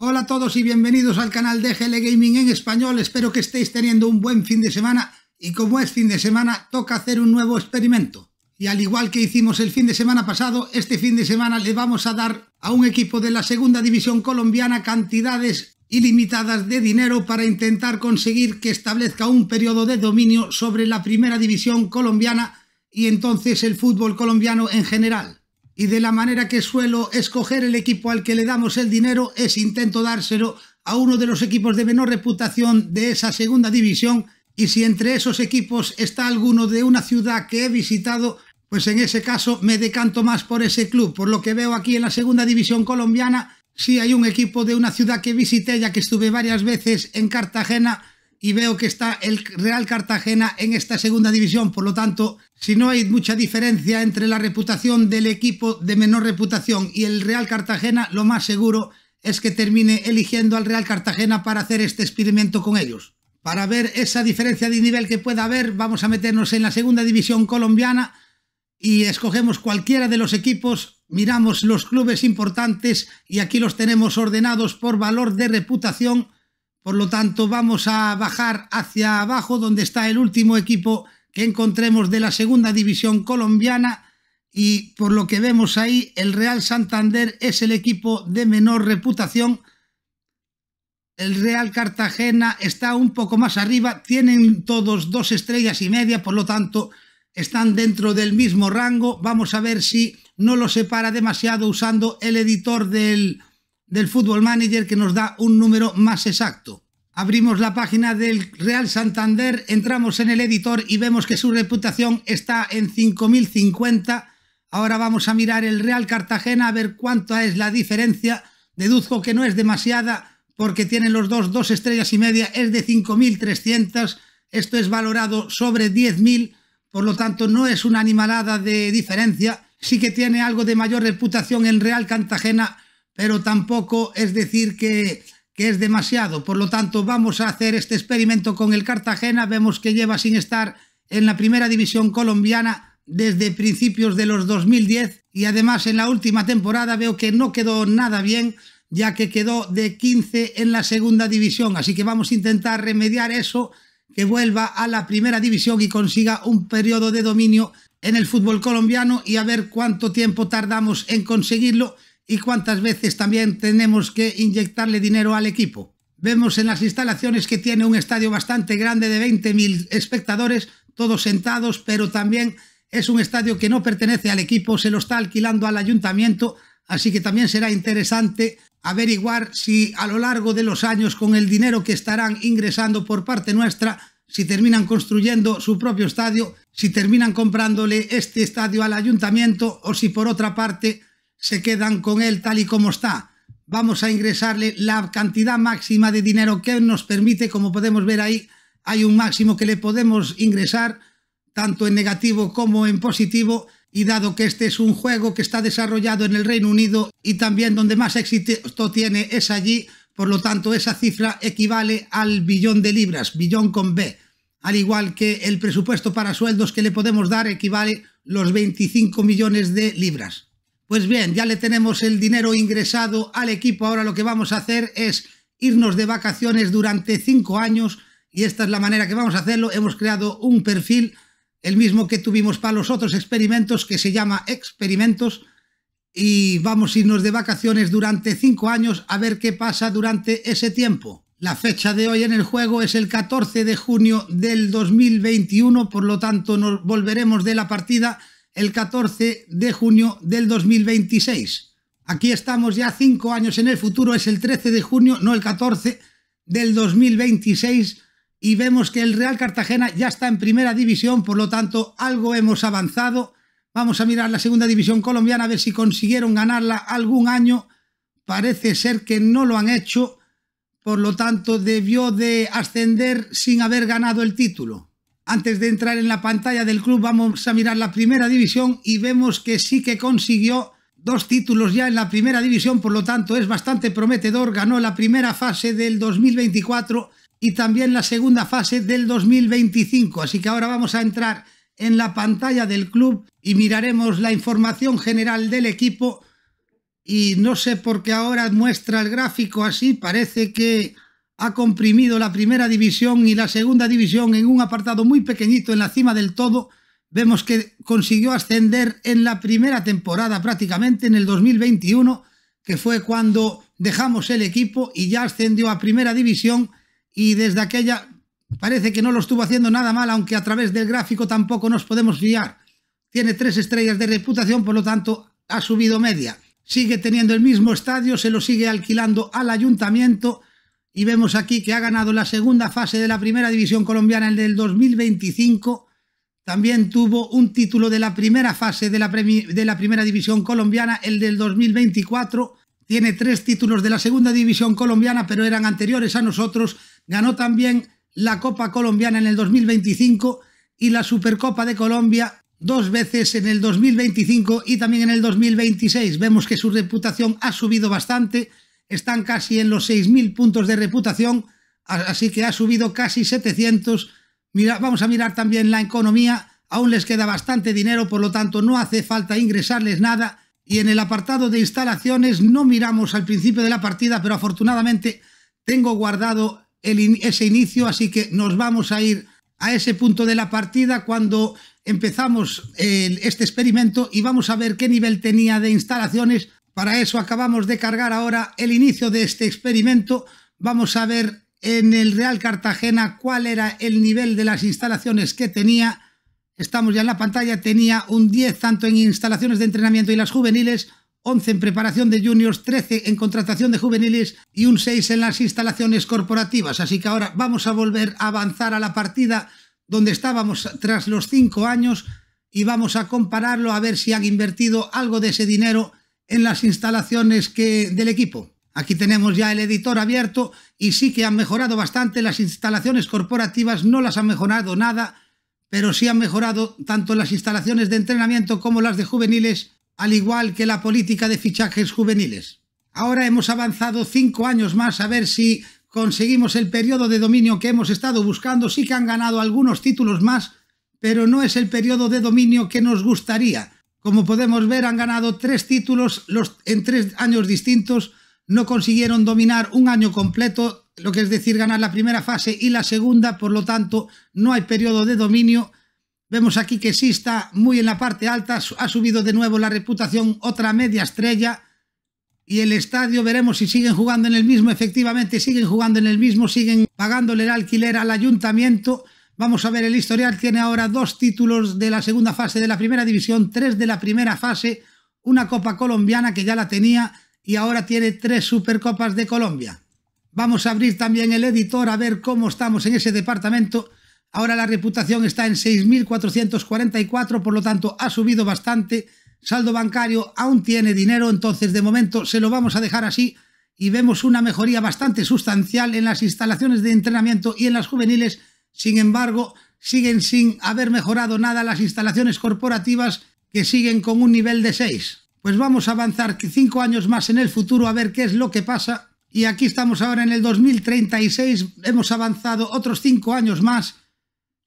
Hola a todos y bienvenidos al canal de GL Gaming en español, espero que estéis teniendo un buen fin de semana y como es fin de semana toca hacer un nuevo experimento. Y al igual que hicimos el fin de semana pasado, este fin de semana le vamos a dar a un equipo de la segunda división colombiana cantidades ilimitadas de dinero para intentar conseguir que establezca un periodo de dominio sobre la primera división colombiana y entonces el fútbol colombiano en general y de la manera que suelo escoger el equipo al que le damos el dinero es intento dárselo a uno de los equipos de menor reputación de esa segunda división y si entre esos equipos está alguno de una ciudad que he visitado, pues en ese caso me decanto más por ese club. Por lo que veo aquí en la segunda división colombiana, si hay un equipo de una ciudad que visité ya que estuve varias veces en Cartagena y veo que está el Real Cartagena en esta segunda división. Por lo tanto, si no hay mucha diferencia entre la reputación del equipo de menor reputación y el Real Cartagena, lo más seguro es que termine eligiendo al Real Cartagena para hacer este experimento con ellos. Para ver esa diferencia de nivel que pueda haber, vamos a meternos en la segunda división colombiana y escogemos cualquiera de los equipos, miramos los clubes importantes y aquí los tenemos ordenados por valor de reputación por lo tanto, vamos a bajar hacia abajo donde está el último equipo que encontremos de la segunda división colombiana y por lo que vemos ahí el Real Santander es el equipo de menor reputación. El Real Cartagena está un poco más arriba, tienen todos dos estrellas y media, por lo tanto están dentro del mismo rango. Vamos a ver si no lo separa demasiado usando el editor del del Fútbol Manager que nos da un número más exacto. Abrimos la página del Real Santander, entramos en el editor y vemos que su reputación está en 5050. Ahora vamos a mirar el Real Cartagena a ver cuánta es la diferencia. Deduzco que no es demasiada porque tienen los dos dos estrellas y media, es de 5300. Esto es valorado sobre 10.000, por lo tanto no es una animalada de diferencia. Sí que tiene algo de mayor reputación en Real Cartagena pero tampoco es decir que, es demasiado. Por lo tanto, vamos a hacer este experimento con el Cartagena. Vemos que lleva sin estar en la primera división colombiana desde principios de los 2010 y además en la última temporada veo que no quedó nada bien ya que quedó de 15 en la segunda división. Así que vamos a intentar remediar eso, que vuelva a la primera división y consiga un periodo de dominio en el fútbol colombiano y a ver cuánto tiempo tardamos en conseguirlo y cuántas veces también tenemos que inyectarle dinero al equipo. Vemos en las instalaciones que tiene un estadio bastante grande de 20.000 espectadores, todos sentados, pero también es un estadio que no pertenece al equipo, se lo está alquilando al ayuntamiento, así que también será interesante averiguar si a lo largo de los años con el dinero que estarán ingresando por parte nuestra, si terminan construyendo su propio estadio, si terminan comprándole este estadio al ayuntamiento o si por otra parte se quedan con él tal y como está. Vamos a ingresarle la cantidad máxima de dinero que nos permite, como podemos ver ahí, hay un máximo que le podemos ingresar, tanto en negativo como en positivo, y dado que este es un juego que está desarrollado en el Reino Unido y también donde más éxito tiene es allí, por lo tanto esa cifra equivale al billón de libras, billón con B, al igual que el presupuesto para sueldos que le podemos dar equivale los 25 millones de libras. Pues bien, ya le tenemos el dinero ingresado al equipo. Ahora lo que vamos a hacer es irnos de vacaciones durante cinco años y esta es la manera que vamos a hacerlo. Hemos creado un perfil, el mismo que tuvimos para los otros experimentos, que se llama Experimentos y vamos a irnos de vacaciones durante cinco años a ver qué pasa durante ese tiempo. La fecha de hoy en el juego es el 14 de junio del 2021, por lo tanto nos volveremos de la partida el 14 de junio del 2026. Aquí estamos ya cinco años en el futuro, es el 13 de junio, no el 14 del 2026, y vemos que el Real Cartagena ya está en primera división, por lo tanto algo hemos avanzado. Vamos a mirar la segunda división colombiana a ver si consiguieron ganarla algún año. Parece ser que no lo han hecho, por lo tanto debió de ascender sin haber ganado el título. Antes de entrar en la pantalla del club vamos a mirar la primera división y vemos que sí que consiguió dos títulos ya en la primera división, por lo tanto es bastante prometedor. Ganó la primera fase del 2024 y también la segunda fase del 2025. Así que ahora vamos a entrar en la pantalla del club y miraremos la información general del equipo. Y no sé por qué ahora muestra el gráfico así, parece que ha comprimido la primera división y la segunda división en un apartado muy pequeñito en la cima del todo. Vemos que consiguió ascender en la primera temporada prácticamente en el 2021, que fue cuando dejamos el equipo y ya ascendió a primera división y desde aquella parece que no lo estuvo haciendo nada mal, aunque a través del gráfico tampoco nos podemos fiar. Tiene tres estrellas de reputación, por lo tanto ha subido media. Sigue teniendo el mismo estadio, se lo sigue alquilando al ayuntamiento y vemos aquí que ha ganado la segunda fase de la primera división colombiana, el del 2025. También tuvo un título de la primera fase de la, primera división colombiana, el del 2024. Tiene tres títulos de la segunda división colombiana, pero eran anteriores a nosotros. Ganó también la Copa Colombiana en el 2025 y la Supercopa de Colombia dos veces en el 2025 y también en el 2026. Vemos que su reputación ha subido bastante están casi en los 6.000 puntos de reputación, así que ha subido casi 700. vamos a mirar también la economía, aún les queda bastante dinero, por lo tanto no hace falta ingresarles nada. Y en el apartado de instalaciones no miramos al principio de la partida, pero afortunadamente tengo guardado ese inicio, así que nos vamos a ir a ese punto de la partida cuando empezamos este experimento y vamos a ver qué nivel tenía de instalaciones para eso acabamos de cargar ahora el inicio de este experimento. Vamos a ver en el Real Cartagena cuál era el nivel de las instalaciones que tenía. Estamos ya en la pantalla, tenía un 10 tanto en instalaciones de entrenamiento y las juveniles, 11 en preparación de juniors, 13 en contratación de juveniles y un 6 en las instalaciones corporativas. Así que ahora vamos a volver a avanzar a la partida donde estábamos tras los 5 años y vamos a compararlo a ver si han invertido algo de ese dinero en las instalaciones que, del equipo. Aquí tenemos ya el editor abierto y sí que han mejorado bastante las instalaciones corporativas, no las han mejorado nada, pero sí han mejorado tanto las instalaciones de entrenamiento como las de juveniles, al igual que la política de fichajes juveniles. Ahora hemos avanzado cinco años más a ver si conseguimos el periodo de dominio que hemos estado buscando, sí que han ganado algunos títulos más, pero no es el periodo de dominio que nos gustaría. Como podemos ver, han ganado tres títulos en tres años distintos. No consiguieron dominar un año completo, lo que es decir, ganar la primera fase y la segunda. Por lo tanto, no hay periodo de dominio. Vemos aquí que sí está muy en la parte alta. Ha subido de nuevo la reputación otra media estrella. Y el estadio, veremos si siguen jugando en el mismo. Efectivamente, siguen jugando en el mismo. Siguen pagándole el alquiler al ayuntamiento. Vamos a ver, el historial tiene ahora dos títulos de la segunda fase de la primera división, tres de la primera fase, una copa colombiana que ya la tenía y ahora tiene tres supercopas de Colombia. Vamos a abrir también el editor a ver cómo estamos en ese departamento. Ahora la reputación está en 6.444, por lo tanto ha subido bastante. Saldo bancario aún tiene dinero, entonces de momento se lo vamos a dejar así y vemos una mejoría bastante sustancial en las instalaciones de entrenamiento y en las juveniles sin embargo, siguen sin haber mejorado nada las instalaciones corporativas que siguen con un nivel de 6. Pues vamos a avanzar 5 años más en el futuro a ver qué es lo que pasa. Y aquí estamos ahora en el 2036, hemos avanzado otros 5 años más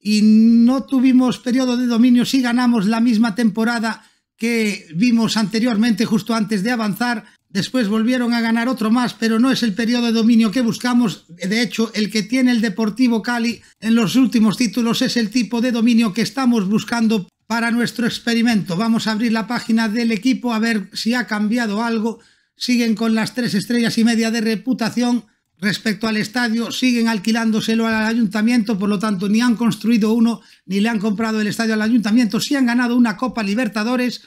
y no tuvimos periodo de dominio si ganamos la misma temporada que vimos anteriormente justo antes de avanzar Después volvieron a ganar otro más, pero no es el periodo de dominio que buscamos. De hecho, el que tiene el Deportivo Cali en los últimos títulos es el tipo de dominio que estamos buscando para nuestro experimento. Vamos a abrir la página del equipo a ver si ha cambiado algo. Siguen con las tres estrellas y media de reputación respecto al estadio, siguen alquilándoselo al ayuntamiento, por lo tanto ni han construido uno ni le han comprado el estadio al ayuntamiento, si han ganado una Copa Libertadores,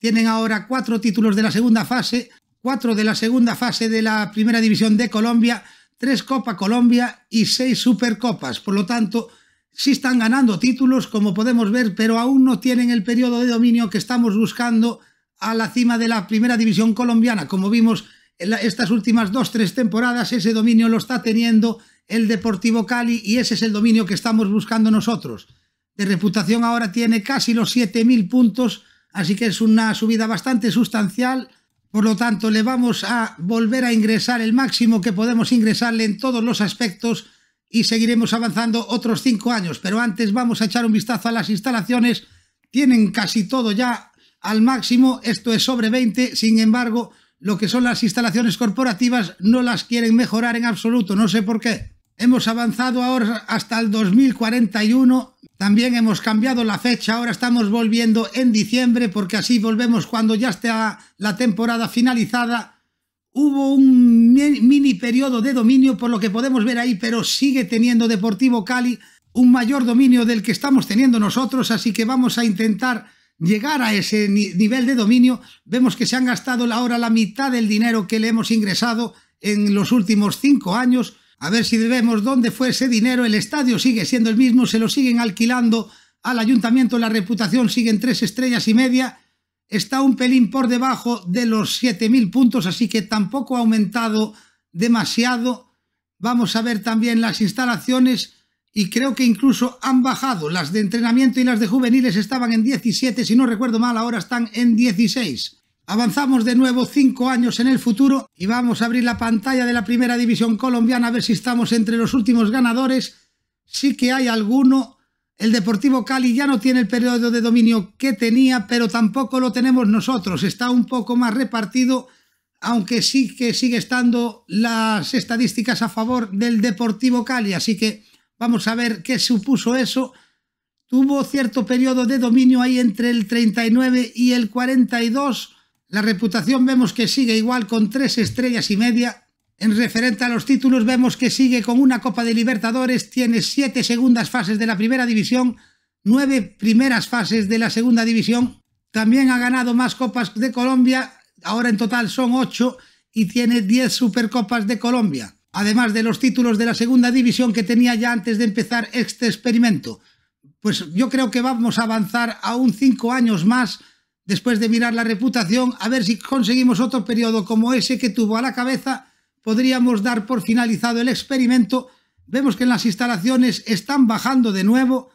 tienen ahora cuatro títulos de la segunda fase, ...cuatro de la segunda fase de la Primera División de Colombia, ...tres Copa Colombia y seis Supercopas. Por lo tanto, sí están ganando títulos, como podemos ver, pero aún no tienen el periodo de dominio que estamos buscando a la cima de la Primera División colombiana. Como vimos en estas últimas dos, tres temporadas, ese dominio lo está teniendo el Deportivo Cali y ese es el dominio que estamos buscando nosotros. De reputación ahora tiene casi los 7.000 puntos, así que es una subida bastante sustancial por lo tanto, le vamos a volver a ingresar el máximo que podemos ingresarle en todos los aspectos y seguiremos avanzando otros cinco años. Pero antes vamos a echar un vistazo a las instalaciones. Tienen casi todo ya al máximo, esto es sobre 20, sin embargo, lo que son las instalaciones corporativas no las quieren mejorar en absoluto, no sé por qué. Hemos avanzado ahora hasta el 2041 también hemos cambiado la fecha, ahora estamos volviendo en diciembre porque así volvemos cuando ya esté la temporada finalizada. Hubo un mini periodo de dominio por lo que podemos ver ahí, pero sigue teniendo Deportivo Cali un mayor dominio del que estamos teniendo nosotros, así que vamos a intentar llegar a ese nivel de dominio. Vemos que se han gastado ahora la mitad del dinero que le hemos ingresado en los últimos cinco años. A ver si vemos dónde fue ese dinero. El estadio sigue siendo el mismo, se lo siguen alquilando al ayuntamiento. La reputación sigue en tres estrellas y media. Está un pelín por debajo de los 7.000 puntos, así que tampoco ha aumentado demasiado. Vamos a ver también las instalaciones y creo que incluso han bajado. Las de entrenamiento y las de juveniles estaban en 17, si no recuerdo mal, ahora están en 16. Avanzamos de nuevo cinco años en el futuro y vamos a abrir la pantalla de la primera división colombiana a ver si estamos entre los últimos ganadores. Sí que hay alguno. El Deportivo Cali ya no tiene el periodo de dominio que tenía, pero tampoco lo tenemos nosotros. Está un poco más repartido, aunque sí que sigue estando las estadísticas a favor del Deportivo Cali. Así que vamos a ver qué supuso eso tuvo cierto periodo de dominio ahí entre el 39 y el 42, la reputación vemos que sigue igual con tres estrellas y media. En referente a los títulos vemos que sigue con una Copa de Libertadores, tiene siete segundas fases de la primera división, nueve primeras fases de la segunda división. También ha ganado más copas de Colombia, ahora en total son ocho y tiene diez Supercopas de Colombia, además de los títulos de la segunda división que tenía ya antes de empezar este experimento. Pues yo creo que vamos a avanzar aún cinco años más Después de mirar la reputación, a ver si conseguimos otro periodo como ese que tuvo a la cabeza, podríamos dar por finalizado el experimento. Vemos que en las instalaciones están bajando de nuevo.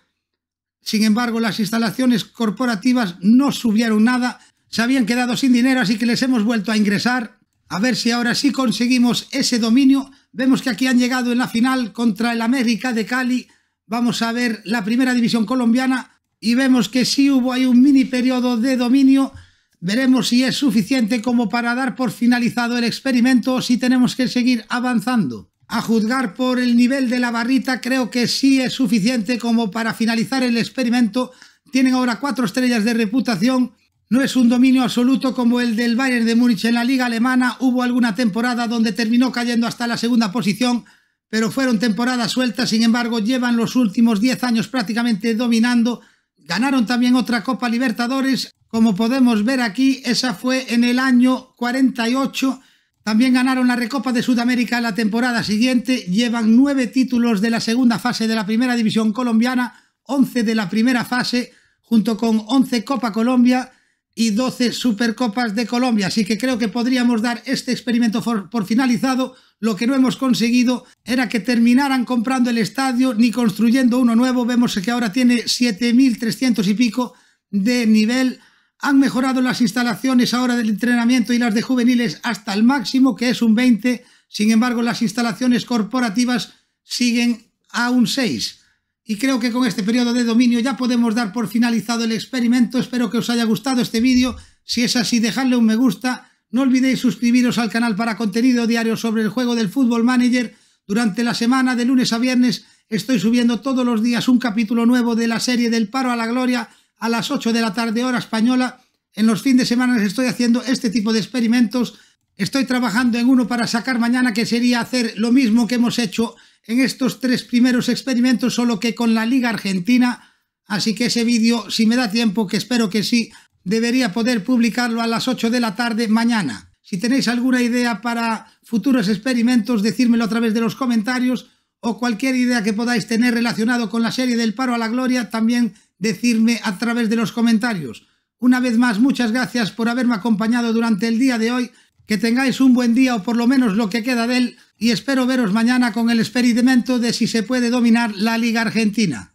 Sin embargo, las instalaciones corporativas no subieron nada. Se habían quedado sin dinero, así que les hemos vuelto a ingresar. A ver si ahora sí conseguimos ese dominio. Vemos que aquí han llegado en la final contra el América de Cali. Vamos a ver la primera división colombiana y vemos que sí hubo hay un mini periodo de dominio, veremos si es suficiente como para dar por finalizado el experimento o si tenemos que seguir avanzando. A juzgar por el nivel de la barrita, creo que sí es suficiente como para finalizar el experimento. Tienen ahora cuatro estrellas de reputación. No es un dominio absoluto como el del Bayern de Múnich en la liga alemana. Hubo alguna temporada donde terminó cayendo hasta la segunda posición, pero fueron temporadas sueltas. Sin embargo, llevan los últimos 10 años prácticamente dominando Ganaron también otra Copa Libertadores, como podemos ver aquí, esa fue en el año 48. También ganaron la Recopa de Sudamérica la temporada siguiente, llevan nueve títulos de la segunda fase de la Primera División Colombiana, once de la primera fase, junto con once Copa Colombia, y 12 Supercopas de Colombia. Así que creo que podríamos dar este experimento por, finalizado. Lo que no hemos conseguido era que terminaran comprando el estadio ni construyendo uno nuevo. Vemos que ahora tiene 7.300 y pico de nivel. Han mejorado las instalaciones ahora del entrenamiento y las de juveniles hasta el máximo, que es un 20. Sin embargo, las instalaciones corporativas siguen a un 6. Y creo que con este periodo de dominio ya podemos dar por finalizado el experimento. Espero que os haya gustado este vídeo. Si es así, dejadle un me gusta. No olvidéis suscribiros al canal para contenido diario sobre el juego del Fútbol Manager. Durante la semana, de lunes a viernes, estoy subiendo todos los días un capítulo nuevo de la serie del Paro a la Gloria a las 8 de la tarde hora española. En los fines de semana estoy haciendo este tipo de experimentos Estoy trabajando en uno para sacar mañana que sería hacer lo mismo que hemos hecho en estos tres primeros experimentos, solo que con la Liga Argentina. Así que ese vídeo, si me da tiempo, que espero que sí, debería poder publicarlo a las 8 de la tarde mañana. Si tenéis alguna idea para futuros experimentos, decírmelo a través de los comentarios o cualquier idea que podáis tener relacionado con la serie del paro a la gloria, también decirme a través de los comentarios. Una vez más, muchas gracias por haberme acompañado durante el día de hoy que tengáis un buen día o por lo menos lo que queda de él y espero veros mañana con el experimento de si se puede dominar la Liga Argentina.